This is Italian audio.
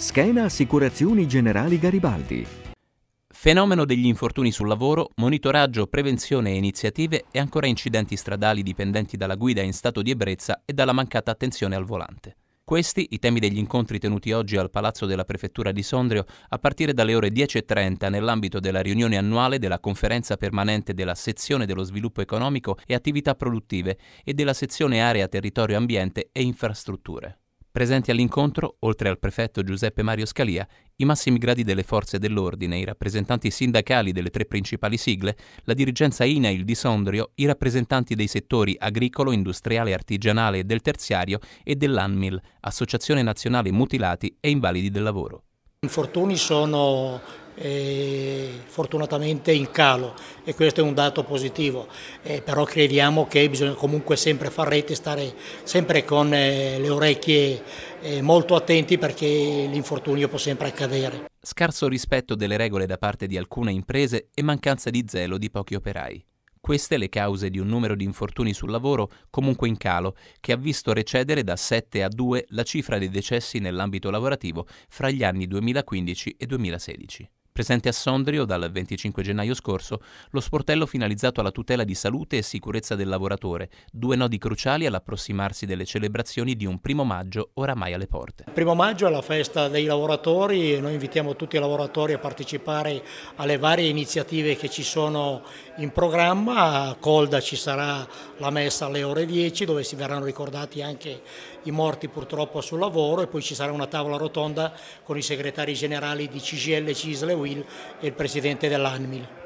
Scheda Assicurazioni Generali Garibaldi. Fenomeno degli infortuni sul lavoro, monitoraggio, prevenzione e iniziative e ancora incidenti stradali dipendenti dalla guida in stato di ebbrezza e dalla mancata attenzione al volante. Questi i temi degli incontri tenuti oggi al Palazzo della Prefettura di Sondrio a partire dalle ore 10.30 nell'ambito della riunione annuale della conferenza permanente della sezione dello sviluppo economico e attività produttive e della sezione area territorio ambiente e infrastrutture. Presenti all'incontro, oltre al prefetto Giuseppe Mario Scalia, i massimi gradi delle forze dell'ordine, i rappresentanti sindacali delle tre principali sigle, la dirigenza INAIL di Sondrio, i rappresentanti dei settori agricolo, industriale, artigianale e del terziario e dell'ANMIL, Associazione Nazionale Mutilati e Invalidi del Lavoro. Infortuni sono eh, fortunatamente in calo e questo è un dato positivo, eh, però crediamo che bisogna comunque sempre far rete, stare sempre con eh, le orecchie eh, molto attenti perché l'infortunio può sempre accadere. Scarso rispetto delle regole da parte di alcune imprese e mancanza di zelo di pochi operai. Queste le cause di un numero di infortuni sul lavoro comunque in calo, che ha visto recedere da 7 a 2 la cifra dei decessi nell'ambito lavorativo fra gli anni 2015 e 2016. Presente a Sondrio dal 25 gennaio scorso lo sportello finalizzato alla tutela di salute e sicurezza del lavoratore, due nodi cruciali all'approssimarsi delle celebrazioni di un primo maggio oramai alle porte. Il primo maggio è la festa dei lavoratori e noi invitiamo tutti i lavoratori a partecipare alle varie iniziative che ci sono in programma. A Colda ci sarà la messa alle ore 10 dove si verranno ricordati anche i morti purtroppo sul lavoro e poi ci sarà una tavola rotonda con i segretari generali di CGL, CISLE Will, il presidente dell'ANMIL.